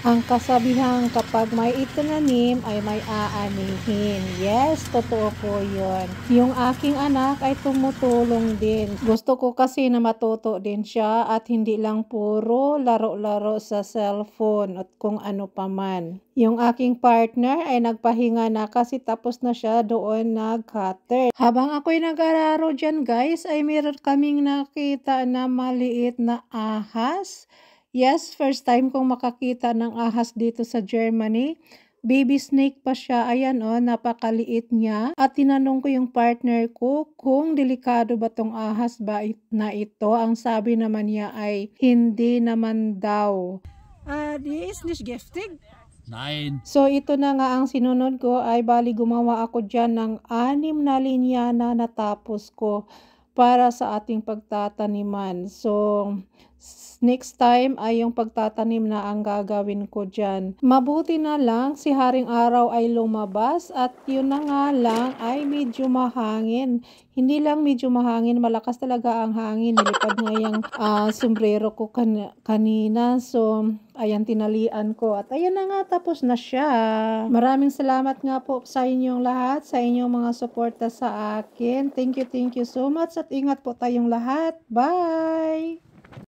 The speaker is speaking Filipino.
Ang kasabihan kapag may itinanim ay may aanihin. Yes, totoo po yun. Yung aking anak ay tumutulong din. Gusto ko kasi na matuto din siya at hindi lang puro laro-laro sa cellphone at kung ano pa man. Yung aking partner ay nagpahinga na kasi tapos na siya doon nag-cutter. Habang ako'y nag-araro dyan guys ay meron kaming nakita na maliit na ahas Yes, first time kong makakita ng ahas dito sa Germany. Baby snake pa siya. Ayan o, oh, napakaliit niya. At tinanong ko yung partner ko kung delikado ba tong ahas ba na ito. Ang sabi naman niya ay hindi naman daw. Uh, ah, die ist nicht Nine. So ito na nga ang sinunod ko ay bali gumawa ako dyan ng anim na linya na natapos ko para sa ating pagtataniman. So, next time ay yung pagtatanim na ang gagawin ko dyan. Mabuti na lang si Haring Araw ay lumabas at yun na nga lang ay medyo mahangin. Hindi lang medyo mahangin, malakas talaga ang hangin. Nilipad nga yung uh, sombrero ko kan kanina. So, Ayan, tinalian ko. At ayan na nga, tapos na siya. Maraming salamat nga po sa inyong lahat, sa inyong mga suporta sa akin. Thank you, thank you so much at ingat po tayong lahat. Bye!